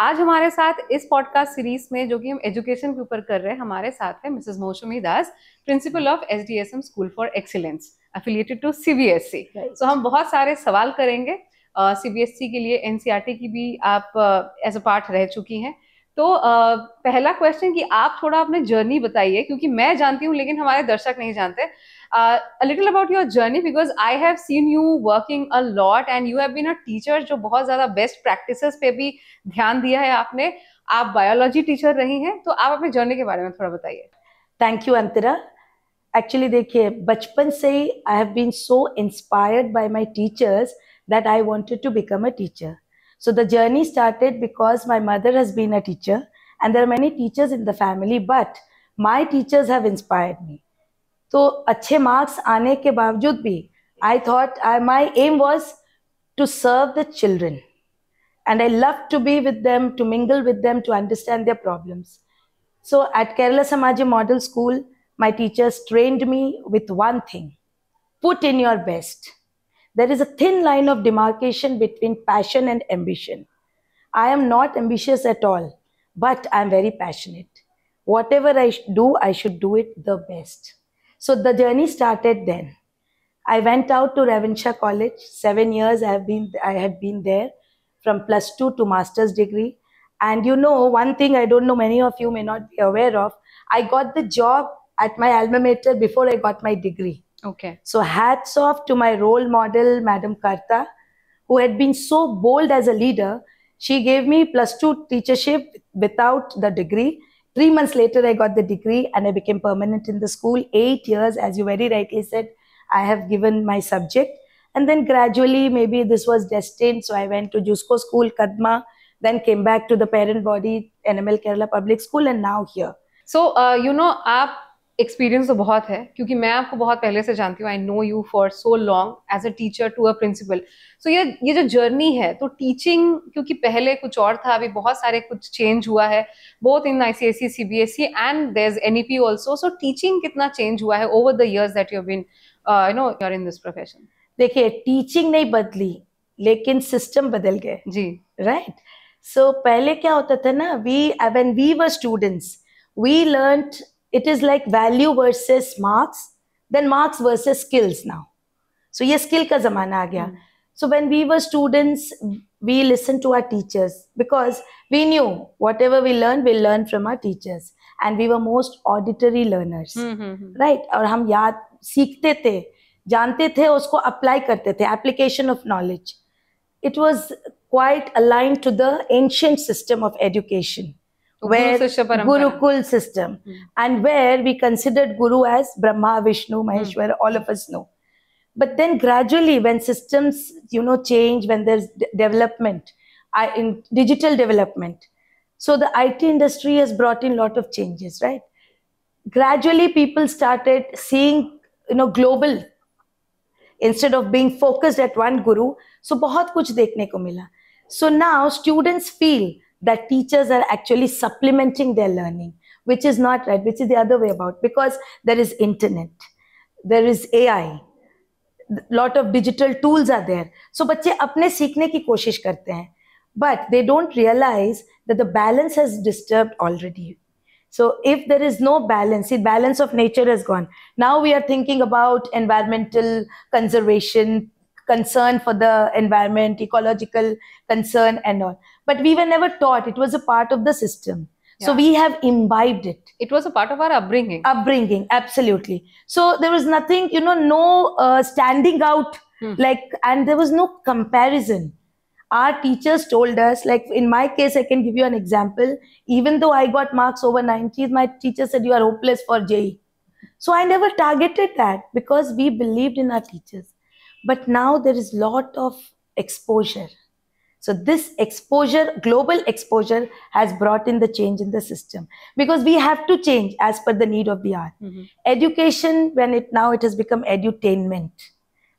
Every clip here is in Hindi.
आज हमारे साथ इस पॉडकास्ट सीरीज में जो कि हम एजुकेशन के ऊपर कर रहे हैं हमारे साथ है Mrs Mausami Das principal of S D S M school for excellence affiliated to C B S C so हम बहुत सारे सवाल करेंगे सी बी एस सी के लिए एन सी आर टी की भी आप एज अ पार्ट रह चुकी हैं तो uh, पहला क्वेश्चन कि आप थोड़ा अपने जर्नी बताइए क्योंकि मैं जानती हूँ लेकिन हमारे दर्शक नहीं जानते uh, a little about your journey because I have seen you working a lot and you have been a teacher जो बहुत ज़्यादा best practices पे भी ध्यान दिया है आपने आप biology teacher रही हैं तो आप अपने journey के बारे में थोड़ा बताइए Thank you Antara. Actually, देखिए बचपन से ही I have been so inspired by my teachers that I wanted to become a teacher. So the journey started because my mother has been a teacher, and there are many teachers in the family but my teachers have inspired me so, अच्छे मार्क्स आने के बावजूद भी I thought I my aim was to serve the children and I loved to be with them, to mingle with them, to understand their problems. So at Kerala Samaj Model School, my teachers trained me with one thing put in your best. There is a thin line of demarcation between passion and ambition. I am not ambitious at all, but I am very passionate. Whatever I do, I should do it the best. So the journey started then. I went out to Ravenshaw College. Seven years I have been I had been there from plus two to master's degree. And you know, one thing I don't know many of you may not be aware of, I got the job at my alma mater before I got my degree. Okay. So hats off to my role model, Madam Karta, who had been so bold as a leader. She gave me plus two teachership without the degree Three months later, I got the degree and I became permanent in the school. Eight years, as you very rightly said, I have given my subject. And then gradually, maybe this was destined. So I went to Jusco School, Kadma, then came back to the parent body, NML Kerala Public School, and now here. So, uh, you know, aap experience तो बहुत है क्योंकि मैं आपको बहुत पहले से जानती हूँ I know you for so long as a teacher to a principal so ये ये जो जर्नी है तो टीचिंग क्योंकि पहले कुछ और था अभी बहुत सारे कुछ चेंज हुआ है both in I C S C C B S C and there is N E P also so teaching कितना चेंज हुआ है over the years that you been you know you're in this profession देखिए टीचिंग नहीं बदली लेकिन सिस्टम बदल गए जी राइट right? सो so, पहले क्या होता था ना we when we were students we learn it is like value versus marks then marks versus skills now so yes skill ka जमाना aa gaya. Hmm. so when we were students we listened to our teachers because we knew whatever we learned we learned from our teachers and we were most auditory learners mm-hmm. right yaad हम the, jaante the, usko apply karte the, application of knowledge. It was quite aligned to the ancient system of education where Gurukul system hmm. and where we considered Guru as Brahma, Vishnu, hmm. Maheshwar, all of us know. But then gradually, when systems you know change, when there's d- development, I, in digital development, so the IT industry has brought in a lot of changes, right? Gradually, people started seeing you know global instead of being focused at one guru. So, बहुत कुछ देखने को मिला. So now students feel that teachers are actually supplementing their learning, which is not right, which is the other way about, because there is internet, there is AI, lot of digital tools are there. So बच्चे अपने सीखने की कोशिश करते हैं but they don't realize that the balance has disturbed already. So if there is no balance, the balance of nature has gone. Now we are thinking about environmental conservation, concern for the environment, ecological concern and all but we were never taught it was a part of the system yeah. so we have imbibed it it was a part of our upbringing upbringing absolutely so there was nothing you know no uh, standing out hmm. like and there was no comparison our teachers told us like in my case i can give you an example even though i got marks over 90s my teacher said you are hopeless for je so i never targeted that because we believed in our teachers but now there is lot of exposure so this exposure, global exposure has brought in the change in the system because we have to change as per the need of the hour. Mm-hmm. Education, when it now it has become edutainment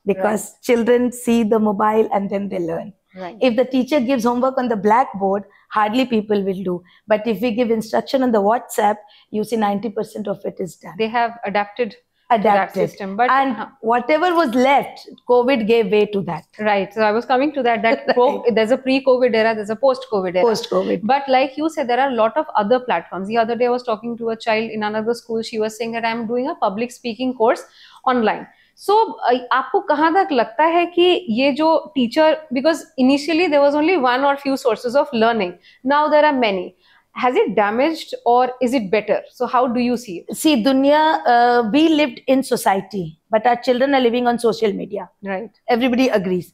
because right. children see the mobile and then they learn. Right. If the teacher gives homework on the blackboard, hardly people will do. But if we give instruction on the WhatsApp, you see 90% of it is done. They have adapted that system but and uh, whatever was left covid gave way to that right so i was coming to that that pro, there's a pre covid era there's a post covid era post covid but like you said there are a lot of other platforms the other day i was talking to a child in another school she was saying that i'm doing a public speaking course online so, uh, आपको कहाँ तक लगता है कि ये जो teacher, because initially there was only one or few sources of learning. Now there are many has it damaged or is it better so how do you see it see dunya uh, we lived in society but our children are living on social media right everybody agrees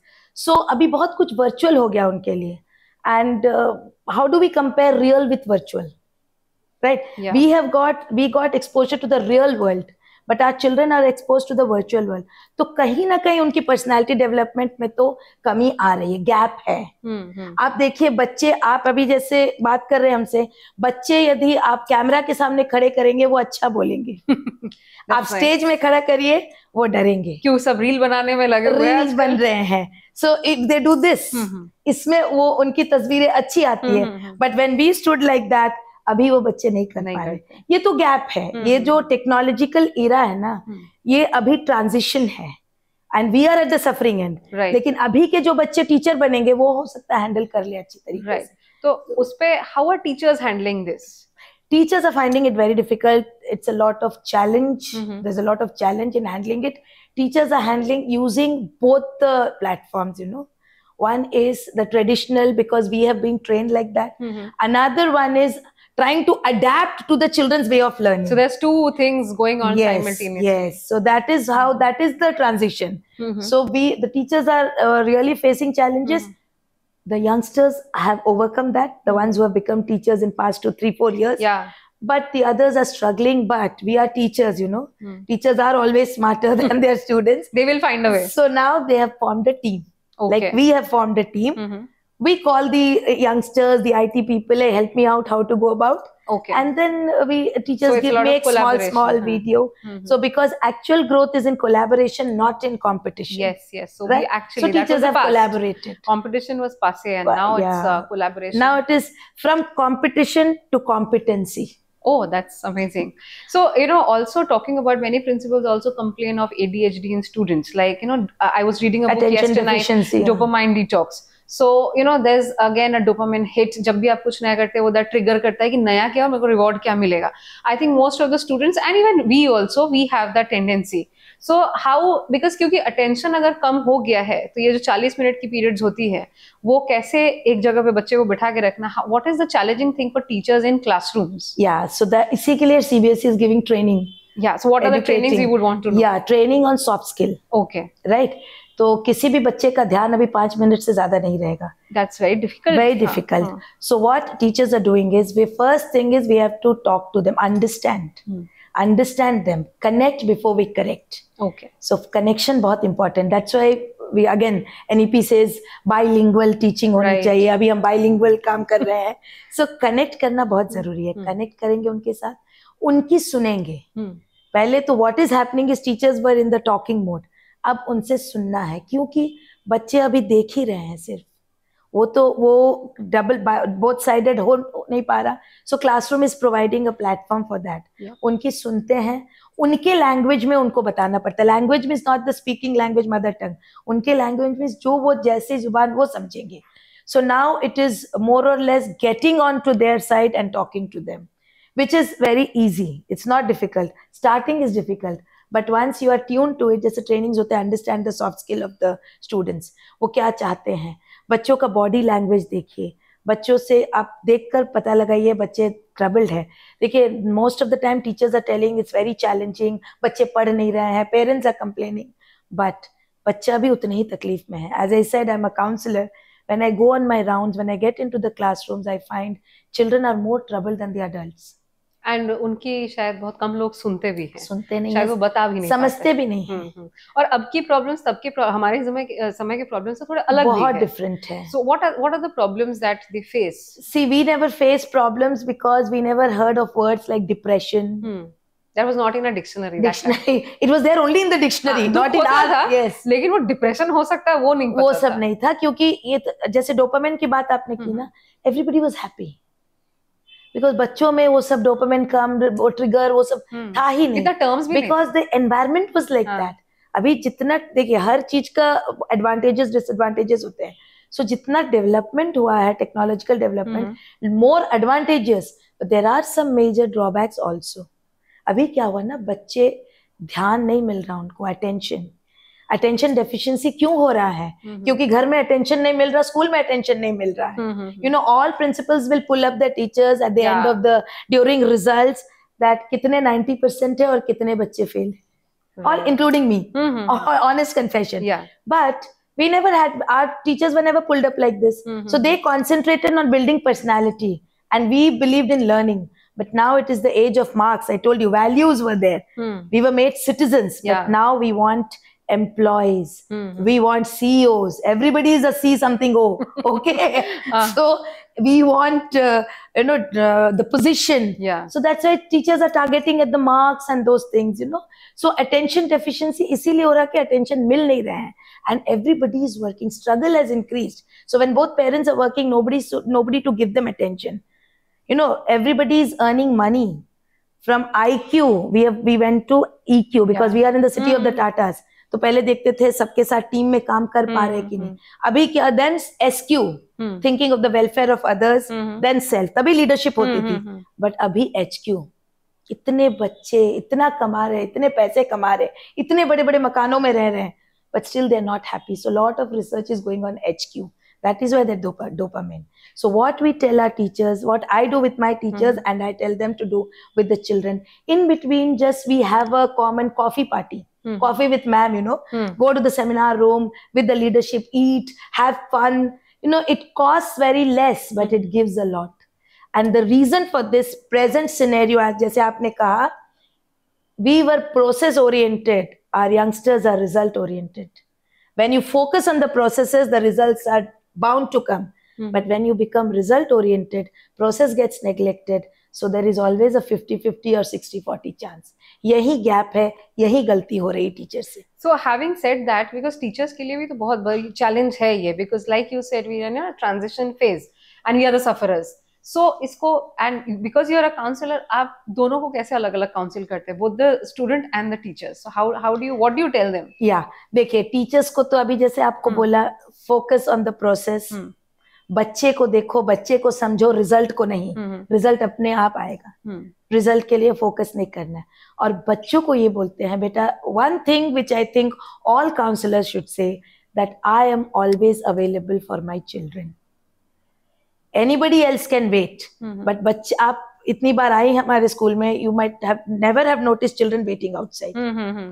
so abhi bahut kuch virtual ho gaya unke liye and uh, how do we compare real with virtual right yeah. we have got we got exposure to the real world but our children are expose to the virtual world तो कहीं ना कहीं उनकी पर्सनैलिटी डेवलपमेंट में तो कमी आ रही है गैप है हुँ. हम्म, हम्म। आप देखिए बच्चे आप अभी जैसे बात कर रहे हैं हमसे बच्चे यदि आप कैमरा के सामने खड़े करेंगे वो अच्छा बोलेंगे आप स्टेज में खड़ा करिए वो डरेंगे क्यों सब रील बनाने में लगे रील्स बन रहे हैं so if they do this इसमें वो उनकी तस्वीरें अच्छी आती है but when we stood like that अभी वो बच्चे नहीं कर नहीं पा रहे ये तो गैप है हम्म। ये जो टेक्नोलॉजिकल इरा है ना हम्म। ये अभी ट्रांजिशन है and we are at the suffering end लेकिन अभी के जो बच्चे टीचर बनेंगे वो हो सकता है हैंडल कर ले अच्छी तरीके right. से तो उस पे how are teachers handling this teachers are finding it very difficult it's a lot of challenge there is a lot of challenge in handling it teachers are handling using both the platforms you know one is the traditional because we have been train like that mm one is trying to adapt to the children's way of learning. So there's two things going on yes, simultaneously. Yes. So that is how that is the transition. Mm-hmm. So we the teachers are uh, really facing challenges. Mm-hmm. The youngsters have overcome that. The mm-hmm. ones who have become teachers in past two, three, four years. Yeah. But the others are struggling. But we are teachers, you know. Mm. Teachers are always smarter than their students. They will find a way. So now they have formed a team. Okay. Like we have formed a team. Mm-hmm we call the youngsters, the IT people, hey, help me out how to go about. Okay. And then we uh, teachers so give, make small, small huh? Hmm. video. Mm-hmm. So because actual growth is in collaboration, not in competition. Yes, yes. So right? we actually so teachers have past. collaborated. Competition was passe, and but, now yeah. it's uh, collaboration. Now it is from competition to competency. Oh, that's amazing. So, you know, also talking about many principals also complain of ADHD in students. Like, you know, I was reading a Attention book yesterday, Dopamine Detox. So you know there again a dopamine hit जब भी आप कुछ नया करते हो दैट ट्रिगर करता है कि नया क्या और मेरे को रिवॉर्ड क्या मिलेगा I think most of the students and even we also we have that tendency so how because क्योंकि अटेंशन अगर कम हो गया है तो ये जो 40 मिनट की पीरियड्स होती है वो कैसे एक जगह पे बच्चे को बिठा के रखना what is the challenging thing for teachers in classrooms या सो दैट इसी के लिए CBSE is giving training yeah so what educating. are the trainings we would want to know yeah training on soft skill okay right तो किसी भी बच्चे का ध्यान अभी पांच मिनट से ज्यादा नहीं रहेगा that's very difficult very difficult so what teachers are doing is we first thing is we have to talk to them understand understand them connect before we correct okay so connection बहुत important that's why we again NEP says bilingual teaching होनी right. चाहिए अभी हम बाइलिंगुअल काम कर रहे हैं सो so, कनेक्ट करना बहुत hmm. जरूरी है कनेक्ट hmm. करेंगे उनके साथ उनकी सुनेंगे hmm. पहले तो what is happening is teachers were in the talking mode अब उनसे सुनना है क्योंकि बच्चे अभी देख ही रहे हैं सिर्फ वो तो वो डबल बोथ साइडेड हो नहीं पा रहा so classroom is providing a platform for that उनकी सुनते हैं उनके लैंग्वेज में उनको बताना पड़ता है language means not the speaking language mother tongue उनके लैंग्वेज मीज जो वो जैसे जुबान वो समझेंगे so now it is more और less getting on to their side and talking to them which is very easy it's not difficult starting is difficult but once you are tune to it जैसे ट्रेनिंग होते हैं understand the soft skill of the students वो क्या चाहते हैं बच्चों का बॉडी लैंग्वेज देखिए बच्चों से आप देखकर पता लगाइए बच्चे ट्रबल्ड है देखिए most of the time teachers are telling it's very challenging बच्चे पढ़ नहीं रहे हैं पेरेंट्स आर कंप्लेनिंग बट बच्चा भी उतने ही तकलीफ में है as I said I am a counsellor when I go on my rounds when i get into the classrooms I find children are more troubled than the adults and उनकी शायद बहुत कम लोग सुनते भी हैं सुनते नहीं शायद वो बता भी नहीं समझते भी नहीं हुँ, हम्म, हुँ. हम्म। और अब की प्रॉब्लम तब की हमारे समय समय के प्रॉब्लम से तो थोड़े अलग बहुत डिफरेंट है so what are what are the problems that they face see we never face problems because we never heard of words like depression that was not in a dictionary dictionary it was there only in the dictionary हाँ, not in our Tha, yes लेकिन वो डिप्रेशन हो सकता है वो नहीं वो सब था. नहीं था क्योंकि ये तो, जैसे dopamine की बात आपने की हम्म। ना everybody was happy. बिकॉज बच्चों में वो सब डोपामिन कम वो ट्रिगर वो सब hmm. था ही नहीं terms because the environment was like that अभी जितना देखिए हर चीज का एडवांटेजेस डिसएडवांटेजेस होते हैं सो so, जितना डेवलपमेंट हुआ है technological development more advantages there are some major drawbacks also अभी क्या हुआ ना बच्चे ध्यान नहीं मिल रहा उनको अटेंशन hmm. अटेंशन डेफिशिएंसी क्यों हो रहा है क्योंकि घर में अटेंशन नहीं मिल रहा स्कूल में अटेंशन नहीं मिल रहा है you know all principals will pull up the teachers at the end of the during results that कितने 90 परसेंट है और कितने बच्चे fail All all including me honest confession but we never had our teachers were never pulled up like this mm-hmm. so they concentrated on building personality and we believed in learning but now it is the age of marks i told you values were there mm. we were made citizens yeah. but now we want employees mm-hmm. we want ceos everybody is a c something o okay uh. so we want uh, you know uh, the position yeah so that's why teachers are targeting at the marks and those things you know so attention deficiency इसीलिए हो रहा कि attention मिल नहीं रहा है and everybody is working struggle has increased so when both parents are working nobody so, nobody to give them attention you know everybody is earning money from IQ we have we went to EQ because yeah. we are in the city mm. of the mm. Tatas तो पहले देखते थे सबके साथ टीम में काम कर पा रहे हम्म, कि नहीं हम्म। अभी क्या then SQ thinking of the welfare of others than self तभी लीडरशिप हम्म, होती थी बट अभी एच क्यू इतने बच्चे इतना कमा रहे इतने पैसे कमा रहे इतने बड़े बड़े मकानों में रह रहे हैं but still they are not happy so lot of research is going on H Q that is why the dopa- dopamine so what we tell our teachers what i do with my teachers mm-hmm. and i tell them to do with the children in between just we have a common coffee party Mm. Coffee with ma'am, you know. Mm. Go to the seminar room with the leadership, eat, have fun. You know, it costs very less, but it gives a lot. And the reason for this present scenario, as जैसे आपने kaha, we were process oriented. Our youngsters are result oriented. When you focus on the processes, the results are bound to come. Mm. But when you become result oriented, process gets neglected so there is always a fifty fifty और सिक्सटी फोर्टी चांस यही गैप है यही गलती हो रही टीचर से so having said that because teachers के लिए भी तो बहुत बड़ी चैलेंज है ये because like you said we are in transition phase and we are the sufferers so इसको and because you are a counsellor आप दोनों को कैसे अलग अलग काउंसिल करते हैं both the student and the teachers how how do you do you tell them या देखिए टीचर्स को तो अभी जैसे आपको hmm. बोला फोकस ऑन द प्रोसेस बच्चे को देखो बच्चे को समझो रिजल्ट को नहीं रिजल्ट हम्म, हम्म। अपने आप आएगा रिजल्ट हम्म। के लिए फोकस नहीं करना और बच्चों को ये बोलते हैं बेटा one thing which I think all counsellor should say that I am always available for my children anybody else can wait but बच्चे आप इतनी बार आई हमारे स्कूल में you might have never have notice children waiting outside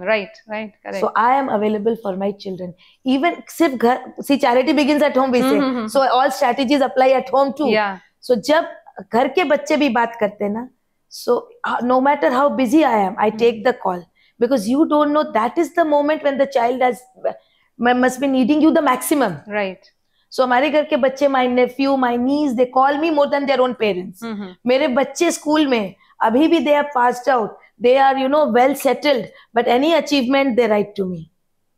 right right correct so I am available for my children even सिर्फ घर see charity begins at home basic so all strategies apply at home too सो जब घर के बच्चे भी बात करते ना so no matter how busy I am I take the call because you don't know that is the moment when the child has must be needing you the maximum right so हमारे घर के बच्चे my nephew my nieces they call me more than their own parents मेरे बच्चे स्कूल में अभी भी they have passed out they are you know well settled but any achievement they write to me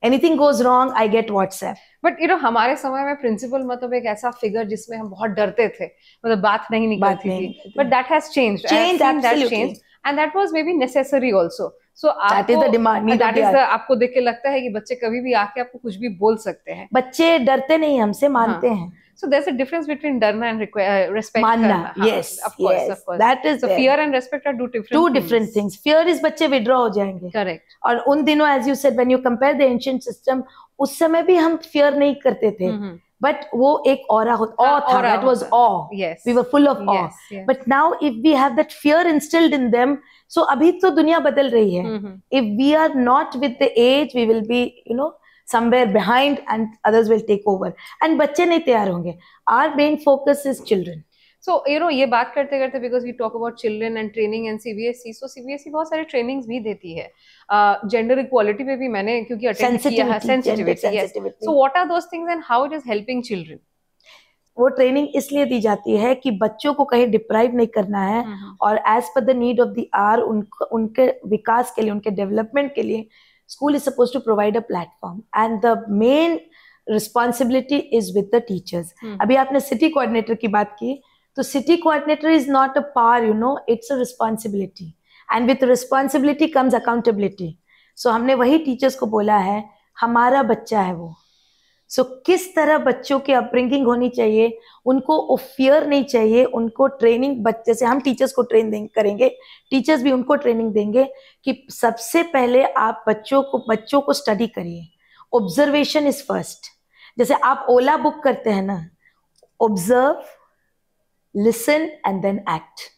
anything goes wrong I get WhatsApp but you know हमारे समय में प्रिंसिपल मतलब एक ऐसा फिगर जिसमें हम बहुत डरते थे मतलब बात नहीं निकलती थी but that has change change and that was may be necessary also so that is the demand that is आपको देख के लगता है कि बच्चे कभी भी आके आपको कुछ भी बोल सकते हैं बच्चे डरते नहीं हमसे मानते हाँ. हैं so there's a difference between dharma and respect manna karna. yes of course yes, of course that is so there. fear and respect are two different two things. different things fear is बच्चे withdraw हो जाएंगे correct और उन दिनों as you said when you compare the ancient system उस समय भी हम fear नहीं करते थे mm-hmm. But वो एक aura होता awe था that was awe yes we were full of awe yes, yes. but now if we have that fear instilled in them सो अभी तो दुनिया बदल रही है if we are not with the age we will be you know somewhere behind and others will take over and बच्चे नहीं तैयार होंगे our main focus is children so you know ये बात करते करते because we talk about children and training and CBSE so CBSE बहुत सारे ट्रेनिंग्स भी देती है जेंडर इक्वालिटी पे भी मैंने क्योंकि अटेंड किया है sensitivity so what are those things and how it is helping children वो ट्रेनिंग इसलिए दी जाती है कि बच्चों को कहीं डिप्राइव नहीं करना है हाँ, हाँ। और as per the need of the are उनको उनके विकास के लिए उनके डेवलपमेंट के लिए school is suppose to provide a platform and the main responsibility is with the teachers अभी आपने सिटी कोऑर्डिनेटर की बात की तो city coordinator is not a par you know it's a responsibility and with responsibility comes accountability so हमने वही टीचर्स को बोला है हमारा बच्चा है वो सो so, किस तरह बच्चों की अपब्रिंगिंग होनी चाहिए उनको फियर नहीं चाहिए उनको ट्रेनिंग बच्चे से हम टीचर्स को ट्रेन देंगे करेंगे टीचर्स भी उनको ट्रेनिंग देंगे कि सबसे पहले आप बच्चों को बच्चों को स्टडी करिए ऑब्जर्वेशन इज फर्स्ट जैसे आप ओला बुक करते हैं ना observe listen and then act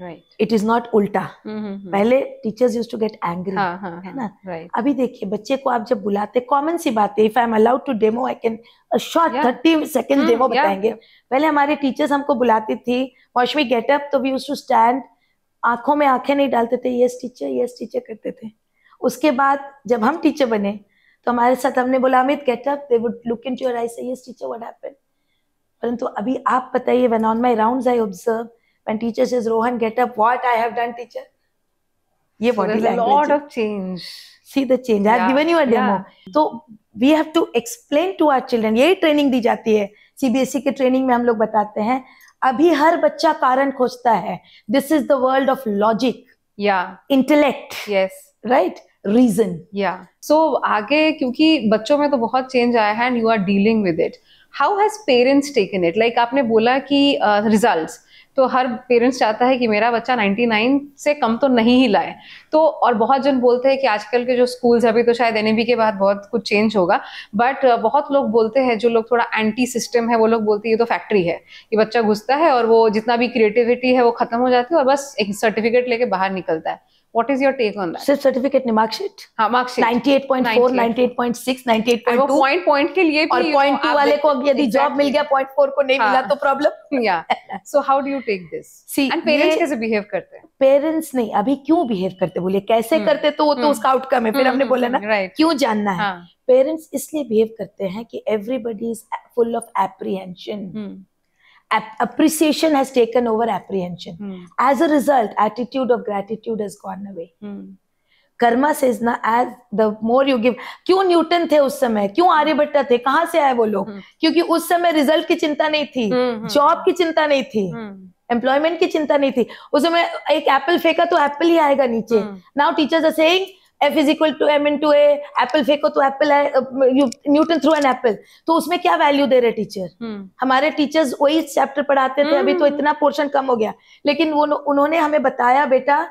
right it is not उल्टा पहले teachers use to get angry है हाँ। ना right. अभी देखिए बच्चे को आप जब बुलाते कॉमन सी बात है if I am allowed to demo I can short thirty second demo बताएंगे पहले हमारे टीचर्स हमको बुलाती थी वॉशमी गेटअप तो वी यूज टू स्टैंड आंखों में आंखें नहीं डालते थे यस टीचर यस टीचर करते थे उसके बाद जब हम टीचर बने तो हमारे साथ हमने बोला Amit get up they would look into your eye say yes teacher what happened परंतु अभी आप बताइए when on my rounds I observe when teacher says, Rohan, get up. What I have done, teacher? ye so body there's language. a lot of change. See the change. Yeah. I have given you a demo. Yeah. So we have to explain to our children. ye training di jati hai cbse के training mein hum log batate hain अभी हर बच्चा कारण खोजता है this is the world of logic या इंटेलेक्ट यस राइट रीजन या सो आगे क्योंकि बच्चों में तो बहुत चेंज आया है and you are dealing with it how has parents taken it like आपने बोला कि रिजल्ट्स uh, results. तो हर पेरेंट्स चाहता है कि मेरा बच्चा 99 से कम तो नहीं ही लाए तो और बहुत जन बोलते हैं कि आजकल के जो स्कूल्स अभी तो शायद एन के बाद बहुत कुछ चेंज होगा बट बहुत लोग बोलते हैं जो लोग थोड़ा एंटी सिस्टम है वो लोग बोलते हैं ये तो फैक्ट्री है ये बच्चा घुसता है और वो जितना भी क्रिएटिविटी है वो खत्म हो जाती है और बस एक सर्टिफिकेट लेके बाहर निकलता है What is your take on that? सिर्फ सर्टिफिकेट नहीं मार्क शीट हाँ mark sheet 98.4 98.6 98.2 point point ke liye bhi और point टू wale ko यदि जॉब मिल गया पॉइंट फोर को नहीं हाँ. मिला तो प्रॉब्लम या so how do you take this see and parents कैसे बिहेव करते हैं पेरेंट्स नहीं अभी क्यों बिहेव करते बोले कैसे हम्म. करते तो वो तो हम्म. उसका आउटकम है फिर हमने हम्म, बोला ना क्यों जानना है पेरेंट्स हाँ. इसलिए बिहेव करते हैं कि everybody is full of apprehension ap- appreciation has taken over apprehension. Mm. As a result, attitude of gratitude has gone away. Mm. Karma से इज ना as the more you give क्यों न्यूटन थे उस समय क्यों आर्यभट्टा थे कहाँ से आए वो लोग hmm. क्योंकि उस समय रिजल्ट की चिंता नहीं थी जॉब hmm. hmm. की चिंता नहीं थी एम्प्लॉयमेंट hmm. की चिंता नहीं थी उस समय एक एप्पल फेंका तो एप्पल ही आएगा नीचे now teachers are saying F is equal to M into apple फेंको तो एप्पल है न्यूटन थ्रू एन एप्पल तो उसमें क्या वैल्यू दे रहे टीचर हम्म। हमारे टीचर्स वही चैप्टर पढ़ाते थे अभी तो हम्म। इतना पोर्शन कम हो गया लेकिन वो उन्होंने हमें बताया बेटा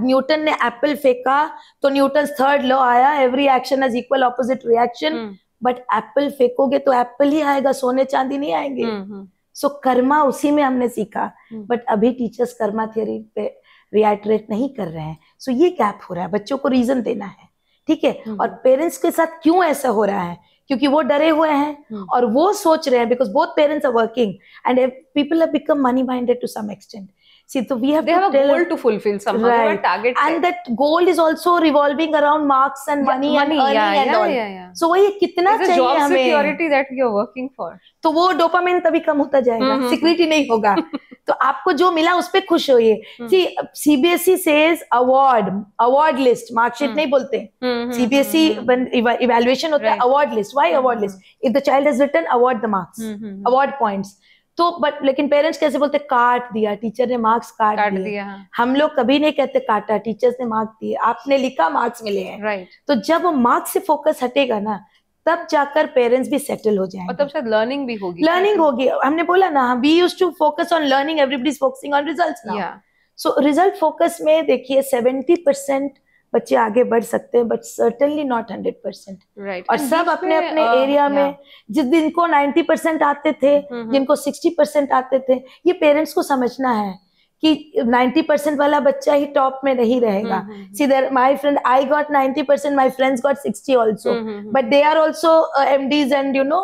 न्यूटन ने एप्पल फेंका तो न्यूटन थर्ड लॉ आया every action is equal opposite reaction but apple फेंकोगे तो एप्पल ही आएगा सोने चांदी नहीं आएंगे सो हम्म, so, कर्मा उसी में हमने सीखा बट अभी टीचर्स कर्मा थियोरी पे रिएटरेट नहीं कर रहे हैं सो ये गैप हो रहा है बच्चों को रीजन देना है ठीक है और पेरेंट्स के साथ क्यों ऐसा हो रहा है क्योंकि वो डरे हुए हैं और वो सोच रहे हैं because both parents are working and people have become money minded to some extent See, so we have, they to have a goal to fulfill somehow. Right. target and set. that goal is also revolving around marks and money, money and earning yeah, and yeah, all. Yeah, yeah. So वही कितना it's a job हमें? security that we are working for. So वो dopamine तभी कम होता जाएगा, mm-hmm. security नहीं होगा. तो आपको जो मिला उस पर खुश होइए see CBSE says award award list marksheet नहीं बोलते सीबीएसई हम्म, इवेल्युएशन हम्म, हम्म, e होता है award list why award list if the child is return award the marks award points तो बट लेकिन पेरेंट्स कैसे बोलते काट दिया टीचर ने मार्क्स काट, काट दिया। हाँ। हम लोग कभी नहीं कहते काटा टीचर्स ने मार्क्स दिए आपने लिखा मार्क्स मिले हैं right. तो जब मार्क्स से फोकस हटेगा ना तब जाकर पेरेंट्स भी सेटल हो जाएंगे और तब शायद लर्निंग भी होगी लर्निंग होगी हमने बोला ना we use to focus on learning everybody's focusing on result so result focus में देखिए सेवेंटी परसेंट बच्चे आगे बढ़ सकते हैं but certainly not hundred percent right और सब अपने अपने एरिया uh, में जिस दिन को नाइन्टी परसेंट आते थे हम्म, हम्म। जिनको सिक्सटी परसेंट आते थे ये पेरेंट्स को समझना है कि 90 परसेंट वाला बच्चा ही टॉप में नहीं रहेगा सीधर my friend I got 90 percent my friends got 60 also but they are also MDs and you know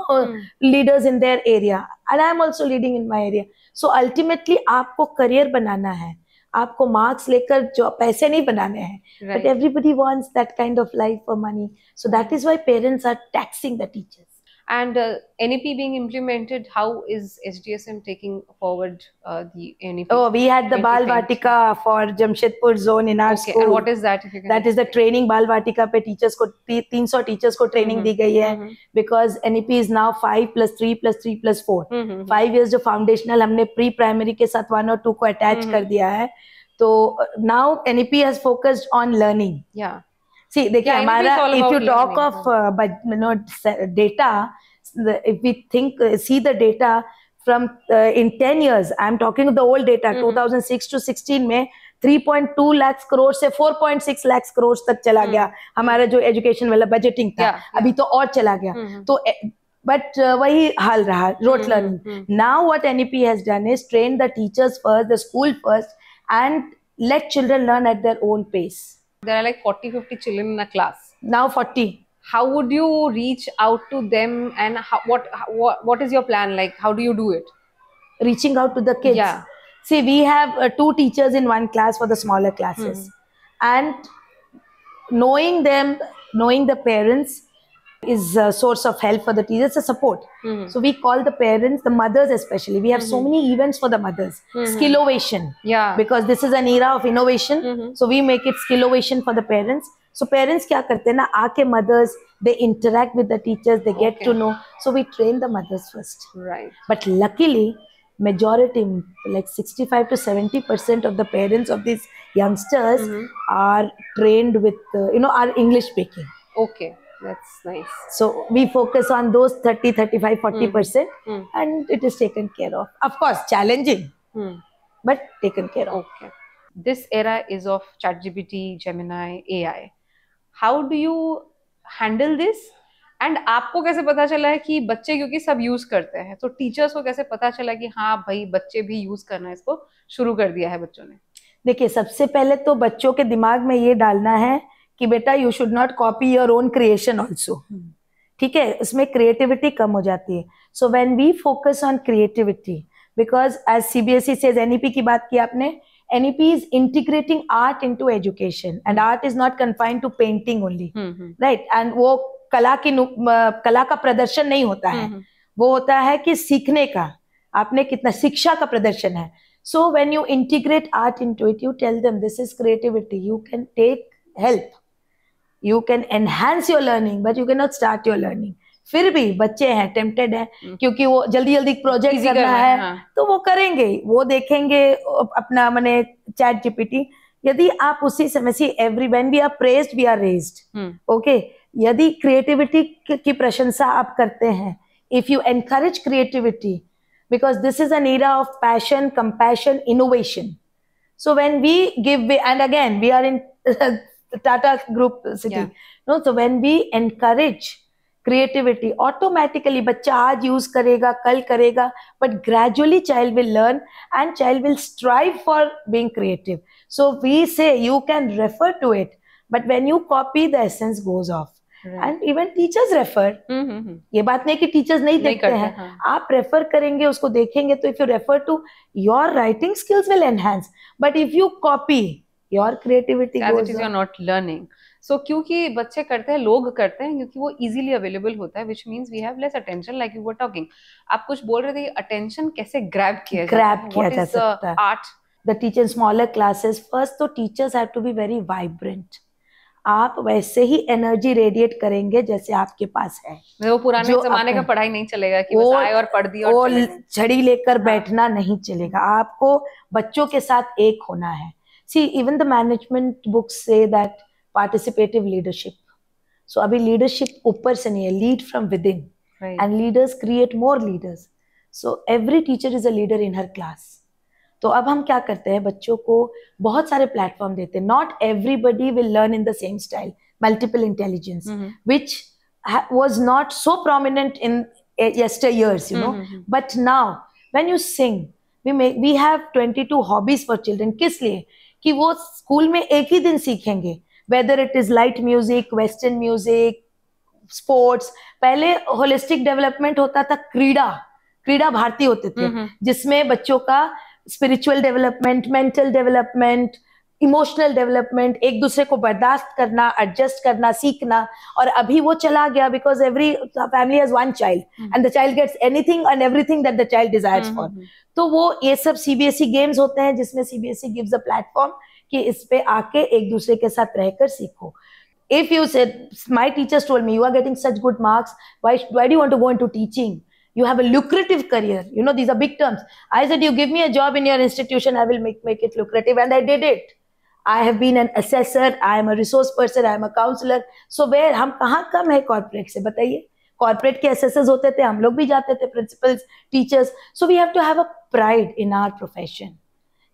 leaders in their area and I am also leading in my area so ultimately आपको करियर बनाना है आपको मार्क्स लेकर जो पैसे नहीं बनाने हैं but everybody wants that kind of life for money so that is why parents are taxing the teachers and uh, NEP being implemented, how is SDSM taking forward uh, the NEP? Oh, we had the Balvatika for Jamshedpur zone in our okay, school. And what is that? If you can that is the training Balvatika pe teachers ko 300 teachers ko training mm -hmm. di gayi hai mm -hmm. because NEP is now 5 plus 3 plus 3 plus 4. Mm -hmm. Five years jo foundational humne pre primary ke sath 1 और 2 ko attach mm -hmm. kar diya hai. So now now has focused on learning. Yeah. See, देखिए yeah, हमारा if you talk of uh, but you know data, the, if we think uh, see the data from uh, in 10 years, I'm talking the old data mm-hmm. 2006 to 16 में 3.2 लाख करोड़ 4.6 करोड़ तक चला mm-hmm. गया हमारा जो एजुकेशन वाला बजटिंग था yeah, अभी yeah. तो और चला गया mm-hmm. तो बट वही हाल रहा rote learning now E P has done is train the teachers first the school first and let children learn at their own pace there are like 40 50 children in a class now 40 how would you reach out to them and how, what, what what is your plan like how do you do it reaching out to the kids yeah see we have uh, two teachers in one class for the smaller classes mm. and knowing them knowing the parents is a source of help for the teachers, It's a support. Mm-hmm. So we call the parents, the mothers especially. We have mm-hmm. so hmm. many events for the mothers. Mm-hmm. Skill ovation. Yeah. Because this is an era of innovation. Hmm. So we make it skill ovation for the parents. So parents क्या करते हैं ना आके mothers they interact with the teachers they get okay. to know. So we train the mothers first. Right. But luckily majority like 65 to 70 percent of the parents of these youngsters hmm. are trained with uh, you know are English speaking. Okay. that's nice so we focus on those 30 35 40 mm. percent mm. and it is taken care of of course challenging mm. but taken care of okay this era is of ChatGPT, Gemini, AI. How do you handle this? And आपको कैसे पता चला है कि बच्चे क्योंकि सब यूज करते हैं तो टीचर्स को कैसे पता चला कि हाँ भाई बच्चे भी यूज करना इसको शुरू कर दिया है बच्चों ने देखिए सबसे पहले तो बच्चों के दिमाग में ये डालना है कि बेटा you should not copy your own creation also ठीक है उसमें क्रिएटिविटी कम हो जाती है so when we focus on creativity because as C B S E says N की बात की आपने NEP is integrating art into education and art is not confined to painting only right and वो कला की कला का प्रदर्शन नहीं होता है हम्म, हम्म. वो होता है कि सीखने का आपने कितना शिक्षा का प्रदर्शन है so when you integrate art into it you tell them this is creativity you can take help you can enhance your learning but you cannot start your learning फिर भी बच्चे हैं टेम्पटेड है हम्म। क्योंकि वो जल्दी जल्दी प्रोजेक्ट करना कर है हाँ। तो वो करेंगे वो देखेंगे अपना मैंने चैट जीपीटी यदि आप उसी समय से every when we are pressed we are raised okay यदि क्रिएटिविटी की प्रशंसा आप करते हैं if you encourage creativity because this is an era of passion compassion innovation so when we give and again we are in the Tata Group city. Yeah. No, so when we encourage creativity, automatically बच्चा aaj use karega, kal karega, but gradually child will learn and child will strive for being creative. So we say you can refer to it, but when you copy, the essence goes off. Right. And even teachers refer. Mm -hmm. ये बात नहीं कि टीचर्स नहीं देखते हैं हाँ. आप रेफर करेंगे उसको देखेंगे तो if you refer to your writing skills will enhance but if you copy your creativity not learning so क्योंकि बच्चे करते हैं लोग करते हैं क्योंकि वो इजीली अवेलेबल होता है which means we have less attention like you were talking आप कुछ बोल रहे थे अटेंशन कैसे ग्रैब किया ग्रैब किया जा सकता है art the teacher smaller classes first तो teachers have to be very vibrant आप वैसे ही एनर्जी रेडिएट करेंगे जैसे आपके पास है वो पुराने जमाने का पढ़ाई नहीं चलेगा कि वो आए और पढ़ दी और छड़ी झड़ी लेकर हाँ। बैठना नहीं चलेगा आपको बच्चों के साथ एक होना है see even the management books say that participative leadership so abhi leadership upar se lead from within and leaders create more leaders so every teacher is a leader in her class So, abhi हम क्या करते हैं बच्चों को बहुत सारे प्लेटफॉर्म देते हैं not everybody will learn in the same style multiple intelligence which was not so prominent in uh, eh, yester years, you know. Mm-hmm, mm-hmm. But now, when you sing, we make we have 22 hobbies for children. किस लिए? कि वो स्कूल में एक ही दिन सीखेंगे whether it is light music western music sports पहले होलिस्टिक डेवलपमेंट होता था क्रीड़ा क्रीड़ा भारती होते थे हम्म, हम्म। जिसमें बच्चों का spiritual development mental development emotional development एक दूसरे को बर्दाश्त करना एडजस्ट करना सीखना और अभी वो चला गया because every family has one child and the child gets anything and everything that the child desires for तो वो ये सब सीबीएसई गेम्स e होते हैं जिसमें सीबीएसई गिव्स अ प्लेटफॉर्म कि इस पे आके एक दूसरे के साथ रहकर सीखो if you say my teachers told me you are getting such good marks why why do want to go into teaching you have a lucrative career you know these are big terms i said you give me a job in your institution i will make make it lucrative and i did it I have been an assessor, I am a resource person, I am a counselor. So where हम कहाँ कम corporate से बताइए corporate assessors होते थे हम लोग भी जाते थे principals, teachers. So we have to have a pride in our profession.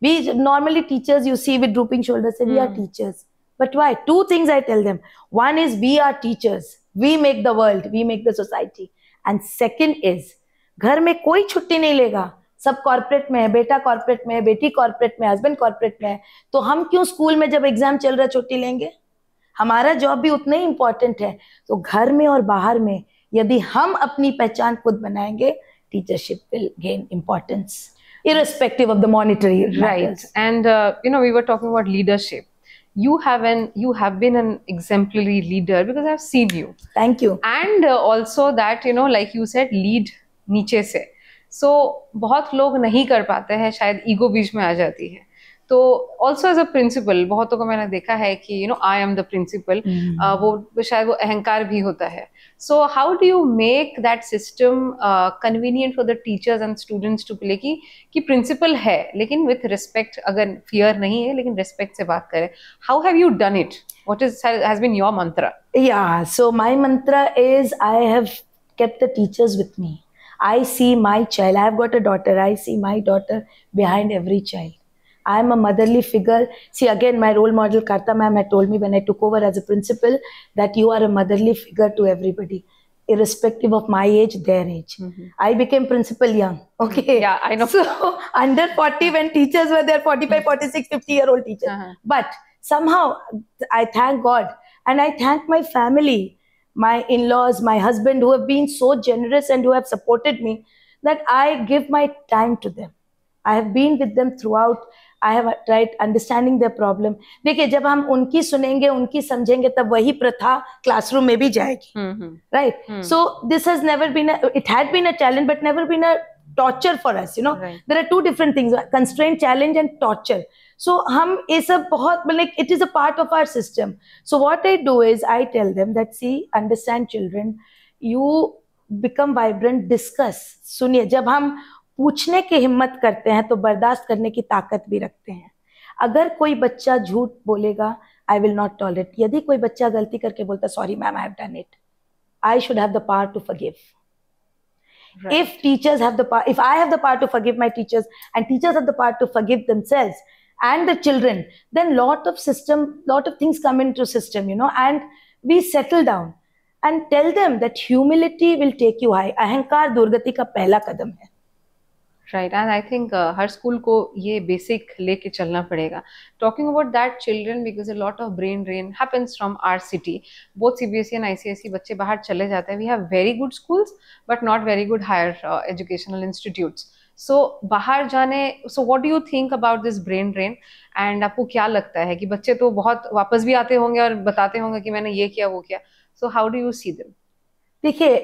We normally teachers you see with drooping shoulders say we are hmm. teachers. But why? Two things I tell them. One is we are teachers. We make the world. We make the society. And second is घर में कोई छुट्टी नहीं लेगा सब कॉर्पोरेट में है बेटा कॉर्पोरेट में है बेटी कॉर्पोरेट में हस्बैंड कॉर्पोरेट में है तो हम क्यों स्कूल में जब एग्जाम चल रहा छुट्टी लेंगे हमारा जॉब भी उतना ही इंपॉर्टेंट है तो घर में और बाहर में यदि हम अपनी पहचान खुद बनाएंगे teachership will gain importance irrespective of the monetary right matters. and uh, you know we were talking about leadership you have an you have been an exemplary leader because i have seen you thank you and uh, also that you know like you said lead niche se so so, बहुत लोग नहीं कर पाते हैं शायद ईगो बीच में आ जाती है तो ऑल्सो एज अ प्रिंसिपल बहुतों को मैंने देखा है कि you know I am the principal वो शायद वो अहंकार भी होता है so how do you make that system convenient for the teachers and students to play की कि प्रिंसिपल है लेकिन विथ रिस्पेक्ट अगर फियर नहीं है लेकिन रिस्पेक्ट से बात करें how have you done it what is has been your mantra या so my mantra is I have kept the teachers with me I see my child. I've got a daughter. I see my daughter behind every child. I am a motherly figure. See, again, my role model, Karta ma'am, had told me when I took over as a principal that you are a motherly figure to everybody irrespective of my age, their age. Mm-hmm. I became principal young. Okay. Yeah, I know. So under 40, when teachers were there, 45, mm-hmm. 46, 50 year old teachers. Uh-huh. But somehow I thank God and I thank my family my in laws, my husband, who have been so generous and who have supported me, that I give my time to them. I have been with them throughout. I have uh, tried understanding their problem. देखिए जब हम उनकी सुनेंगे उनकी समझेंगे तब वही प्रथा क्लासरूम में भी जाएगी right so this has never been it had been a challenge but never been a torture for us you know there are two different things constraint challenge and torture so हम ये सब बहुत मतलब it is a part of our system so what I do is I tell them that see understand children you become vibrant discuss सुनिए जब हम पूछने की हिम्मत करते हैं तो बर्दाश्त करने की ताकत भी रखते हैं अगर कोई बच्चा झूठ बोलेगा आई विल नॉट टॉलरेट यदि कोई बच्चा गलती करके बोलता sorry ma'am I have done it I should have the power to forgive Right. If teachers have the power, if I have the power to forgive my teachers and teachers have the power to forgive themselves and the children, then lot of system, lot of things come into system, you know, and we settle down and tell them that humility will take you high. Ahankar Durgati ka pehla kadam hai. Right and I think हर स्कूल को ये बेसिक लेके चलना पड़ेगा talking about that children because a lot of brain drain happens from our city both C B S C and I C S E बच्चे बाहर चले जाते हैं we have very good schools but not very good higher educational institutes so बाहर जाने so what do you think about this brain drain and आपको क्या लगता है कि बच्चे तो बहुत वापस भी आते होंगे और बताते होंगे कि मैंने ये किया वो किया so how do you see them देखिए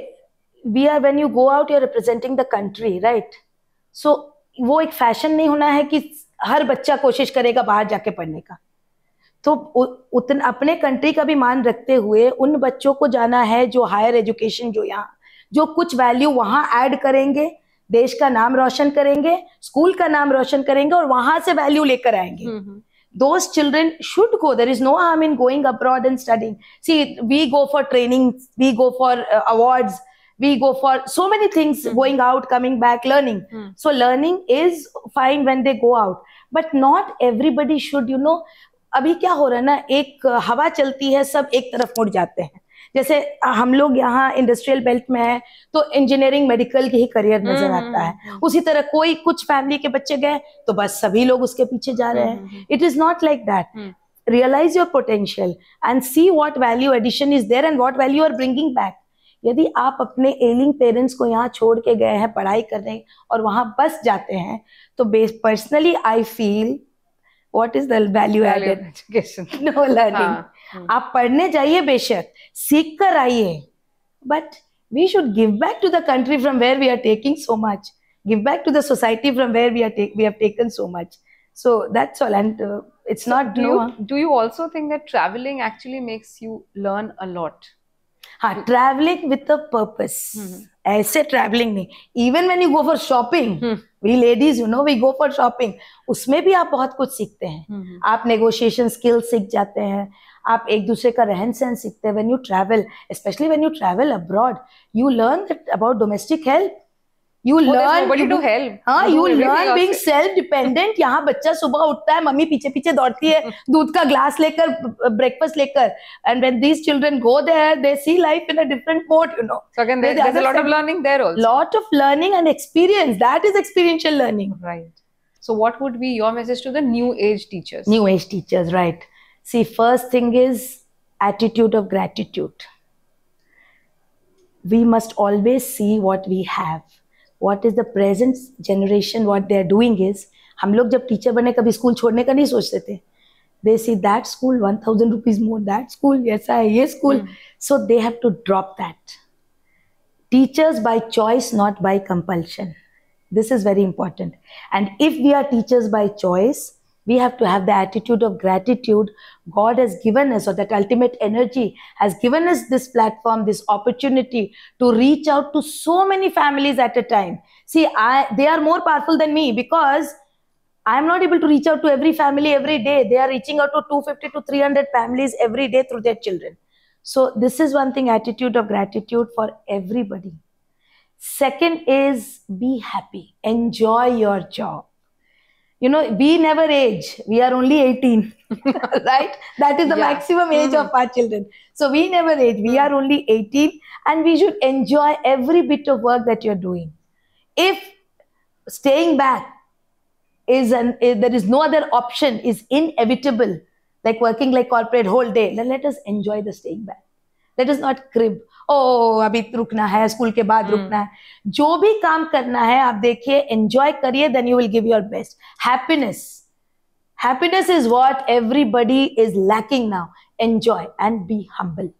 we are when you go out you are representing the country right so वो एक फैशन नहीं होना है कि हर बच्चा कोशिश करेगा बाहर जाके पढ़ने का तो उतन अपने कंट्री का भी मान रखते हुए उन बच्चों को जाना है जो हायर एजुकेशन जो यहाँ जो कुछ वैल्यू वहाँ ऐड करेंगे देश का नाम रोशन करेंगे स्कूल का नाम रोशन करेंगे और वहां से वैल्यू लेकर आएंगे those children should go there is no I mean going abroad and studying see we go for training we go for awards we go for so many things mm-hmm. going out coming back learning mm-hmm. so learning is fine when they go out but not everybody should you know अभी क्या हो रहा है ना एक हवा चलती है सब एक तरफ मुड़ जाते हैं जैसे हम लोग यहाँ इंडस्ट्रियल बेल्ट में है तो इंजीनियरिंग मेडिकल के ही करियर hmm, नजर hmm, आता है hmm, उसी तरह कोई कुछ फैमिली के बच्चे गए तो बस सभी लोग उसके पीछे जा रहे हैं it is not like that realise your potential and see what value addition is there and what value are bringing back यदि आप अपने एलिंग पेरेंट्स को यहाँ छोड़ के गए हैं पढ़ाई करने और वहाँ बस जाते हैं तो base personally I feel what is the value added education no learning आप पढ़ने जाइए बेशक सीख कर आइए but we should give back to the country from where we are taking so much give back to the society from where we are take we have taken so much so that's all and it's not do not do no, you, do you also think that traveling actually makes हाँ ट्रैवलिंग विथ अ पर्पस ऐसे ट्रैवलिंग नहीं even when you go for shopping we ladies you know we go for shopping उसमें भी आप बहुत कुछ सीखते हैं hmm. hmm. आप नेगोशिएशन स्किल सीख जाते हैं आप एक दूसरे का रहन सहन सीखते हैं when you travel specially when you travel abroad you learn about domestic help you learn to help हाँ you learn being self dependent यहाँ बच्चा सुबह उठता है मम्मी पीछे पीछे दौड़ती है दूध का ग्लास लेकर ब्रेकफास्ट लेकर and when these children go there they see life in a different mode you know so again there is a lot of learning there also lot of learning and experience that is experiential learning right so what would be your message to the new age teachers new age teachers right see first thing is attitude of gratitude we must always see what we have what is the present generation what they are doing is हम लोग जब टीचर बने कभी स्कूल छोड़ने का नहीं सोचते थे they see that school 1000 rupees more that school yes i ye school hmm. so they have to drop that teachers by choice not by compulsion this is very important and if we are teachers by choice we have to have the attitude of gratitude god has given us or that ultimate energy has given us this platform this opportunity to reach out to so many families at a time see i they are more powerful than me because i'm not able to reach out to every family every day they are reaching out to 250 to 300 families every day through their children so this is one thing attitude of gratitude for everybody second is be happy enjoy your job you know, we never age. We are only 18, right? That is the yeah. maximum age mm. of our children. So we never age. We mm. are only 18 and we should enjoy every bit of work that you're doing. If staying back is an, if there is no other option, is inevitable, like working like corporate whole day, then let us enjoy the staying back. Let is not crib ओ अभी रुकना है स्कूल के बाद hmm. रुकना है जो भी काम करना है आप देखिए एंजॉय करिए then you will give your best happiness happiness is what everybody is lacking now enjoy and be humble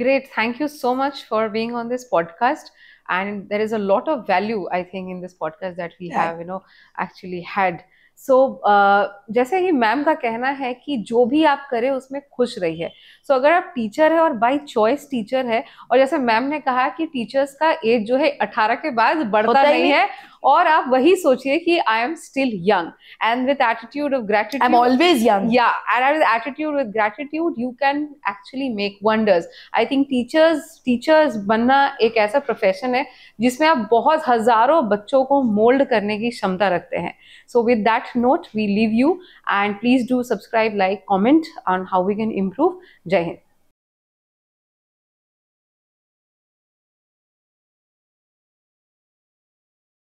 great thank you so much for being on this podcast and there is a lot of value I think in this podcast that we have you know actually had so so, uh, जैसे ही मैम का कहना है कि जो भी आप करें उसमें खुश रहिए सो so, अगर आप टीचर है और बाय चॉइस टीचर है और जैसे मैम ने कहा कि टीचर्स का एज जो है 18 के बाद बढ़ता नहीं है और आप वही सोचिए कि I am still young and with attitude of gratitude I am always young या and with attitude with gratitude you can actually make wonders I think teachers teachers बनना एक ऐसा प्रोफेशन है जिसमें आप बहुत हजारों बच्चों को मोल्ड करने की क्षमता रखते हैं so with that note we leave you and please do subscribe like comment on how we can improve जय हिंद